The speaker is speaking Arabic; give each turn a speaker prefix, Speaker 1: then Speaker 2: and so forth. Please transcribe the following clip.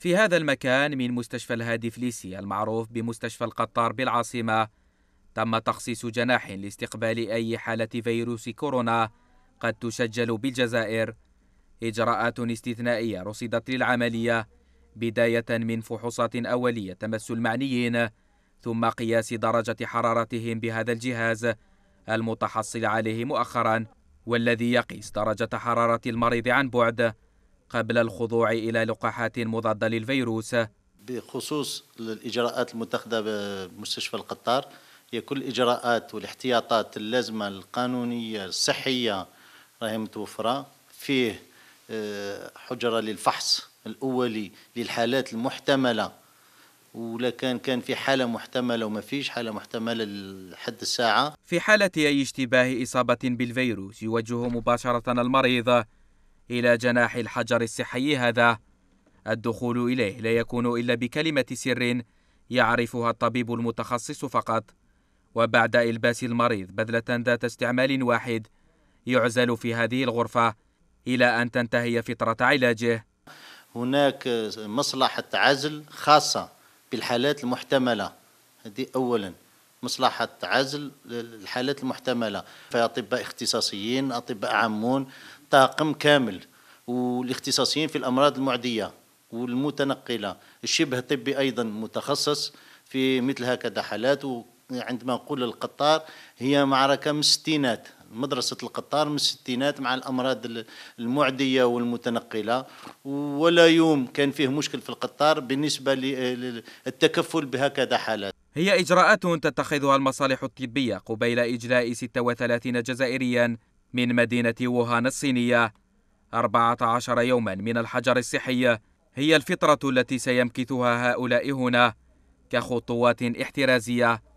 Speaker 1: في هذا المكان من مستشفى الهادي فليسي المعروف بمستشفى القطار بالعاصمة تم تخصيص جناح لاستقبال أي حالة فيروس كورونا قد تسجل بالجزائر إجراءات استثنائية رصدت للعملية بداية من فحوصات أولية تمس المعنيين ثم قياس درجة حرارتهم بهذا الجهاز المتحصل عليه مؤخرا والذي يقيس درجة حرارة المريض عن بعد قبل الخضوع إلى لقاحات مضادة للفيروس
Speaker 2: بخصوص الإجراءات المتخذة بمستشفى القطار هي كل الإجراءات والاحتياطات اللازمة القانونية الصحية راهي متوفرة فيه آه، حجرة للفحص الأولي للحالات المحتملة ولا كان كان في حالة محتملة وما فيش حالة محتملة لحد الساعة
Speaker 1: في حالة أي اشتباه إصابة بالفيروس يوجه مباشرة المريض إلى جناح الحجر الصحي هذا الدخول إليه لا يكون إلا بكلمة سر يعرفها الطبيب المتخصص فقط وبعد إلباس المريض بذلة ذات استعمال واحد
Speaker 2: يعزل في هذه الغرفة إلى أن تنتهي فترة علاجه هناك مصلحة عزل خاصة بالحالات المحتملة هذه أولا مصلحة عزل الحالات المحتملة فأطباء اختصاصيين أطباء عامون طاقم كامل والاختصاصيين في الامراض المعديه والمتنقله الشبه طبي ايضا متخصص في مثل هكذا حالات وعندما نقول القطار هي معركه من الستينات مدرسة القطار من الستينات مع الأمراض المعدية والمتنقلة ولا يوم كان فيه مشكل في القطار بالنسبة للتكفل بهكذا حالات هي
Speaker 1: إجراءات تتخذها المصالح الطبية قبيل إجلاء 36 جزائريا من مدينة ووهان الصينية 14 يوما من الحجر الصحي هي الفطرة التي سيمكثها هؤلاء هنا كخطوات احترازية